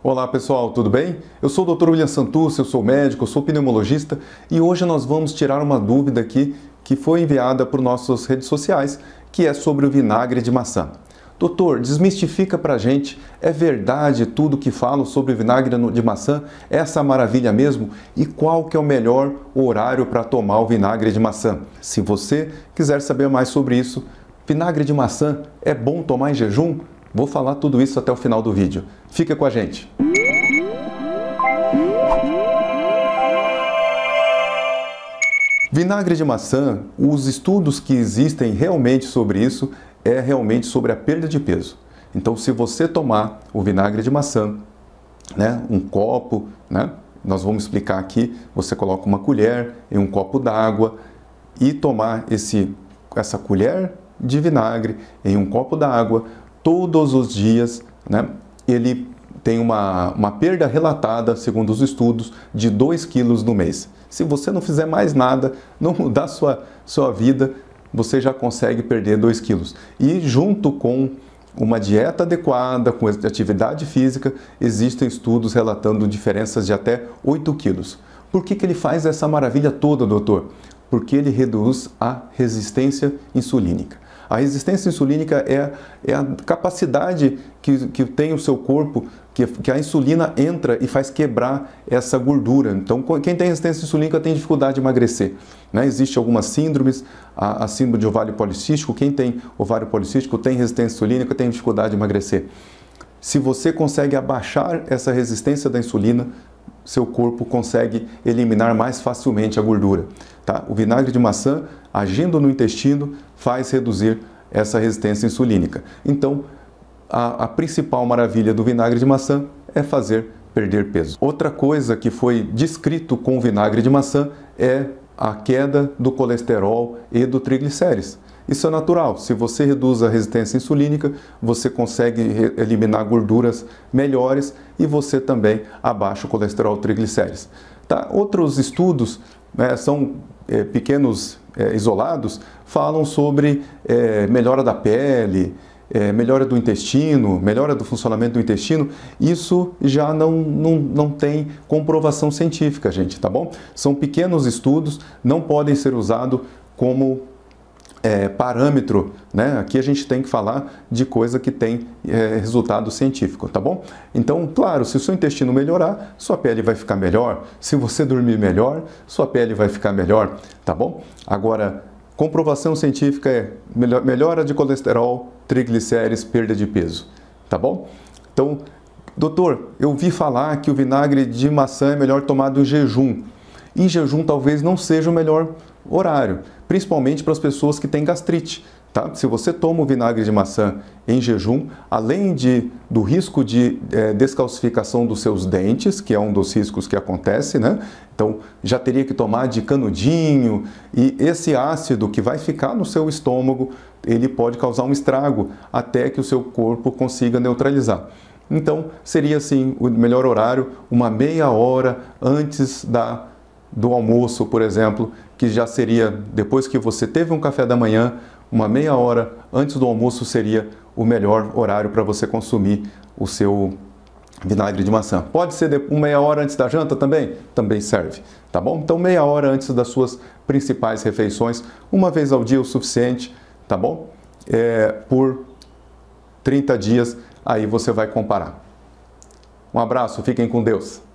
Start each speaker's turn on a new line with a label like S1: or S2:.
S1: Olá pessoal, tudo bem? Eu sou o Dr. William Santurce, eu sou médico, eu sou pneumologista e hoje nós vamos tirar uma dúvida aqui que foi enviada por nossas redes sociais, que é sobre o vinagre de maçã. Doutor, desmistifica pra gente, é verdade tudo que falo sobre o vinagre de maçã? É essa maravilha mesmo? E qual que é o melhor horário para tomar o vinagre de maçã? Se você quiser saber mais sobre isso, vinagre de maçã é bom tomar em jejum? Vou falar tudo isso até o final do vídeo. Fica com a gente! Vinagre de maçã, os estudos que existem realmente sobre isso é realmente sobre a perda de peso. Então, se você tomar o vinagre de maçã, né, um copo, né, nós vamos explicar aqui, você coloca uma colher em um copo d'água e tomar esse, essa colher de vinagre em um copo d'água, todos os dias, né, ele tem uma, uma perda relatada, segundo os estudos, de 2 quilos no mês. Se você não fizer mais nada, não mudar sua, sua vida, você já consegue perder 2 quilos. E junto com uma dieta adequada, com atividade física, existem estudos relatando diferenças de até 8 quilos. Por que, que ele faz essa maravilha toda, doutor? porque ele reduz a resistência insulínica. A resistência insulínica é, é a capacidade que, que tem o seu corpo, que, que a insulina entra e faz quebrar essa gordura. Então, quem tem resistência insulínica tem dificuldade de emagrecer. Né? Existem algumas síndromes, a, a síndrome de ovário policístico, quem tem ovário policístico tem resistência insulínica, tem dificuldade de emagrecer. Se você consegue abaixar essa resistência da insulina, seu corpo consegue eliminar mais facilmente a gordura. Tá? O vinagre de maçã, agindo no intestino, faz reduzir essa resistência insulínica. Então, a, a principal maravilha do vinagre de maçã é fazer perder peso. Outra coisa que foi descrito com o vinagre de maçã é a queda do colesterol e do triglicérides. Isso é natural. Se você reduz a resistência insulínica, você consegue eliminar gorduras melhores e você também abaixa o colesterol triglicérides. Tá? Outros estudos né, são é, pequenos é, isolados, falam sobre é, melhora da pele, é, melhora do intestino, melhora do funcionamento do intestino, isso já não, não, não tem comprovação científica, gente, tá bom? São pequenos estudos, não podem ser usados como é, parâmetro, né? Aqui a gente tem que falar de coisa que tem é, resultado científico, tá bom? Então, claro, se o seu intestino melhorar, sua pele vai ficar melhor. Se você dormir melhor, sua pele vai ficar melhor, tá bom? Agora, comprovação científica é melhora de colesterol, triglicérides, perda de peso, tá bom? Então, doutor, eu vi falar que o vinagre de maçã é melhor tomado em jejum. Em jejum talvez não seja o melhor horário, principalmente para as pessoas que têm gastrite. Tá? Se você toma o vinagre de maçã em jejum, além de, do risco de é, descalcificação dos seus dentes, que é um dos riscos que acontece, né? então já teria que tomar de canudinho, e esse ácido que vai ficar no seu estômago, ele pode causar um estrago até que o seu corpo consiga neutralizar. Então, seria assim o melhor horário, uma meia hora antes da do almoço, por exemplo, que já seria depois que você teve um café da manhã, uma meia hora antes do almoço seria o melhor horário para você consumir o seu vinagre de maçã. Pode ser uma meia hora antes da janta também? Também serve, tá bom? Então, meia hora antes das suas principais refeições, uma vez ao dia o suficiente, tá bom? É, por 30 dias, aí você vai comparar. Um abraço, fiquem com Deus.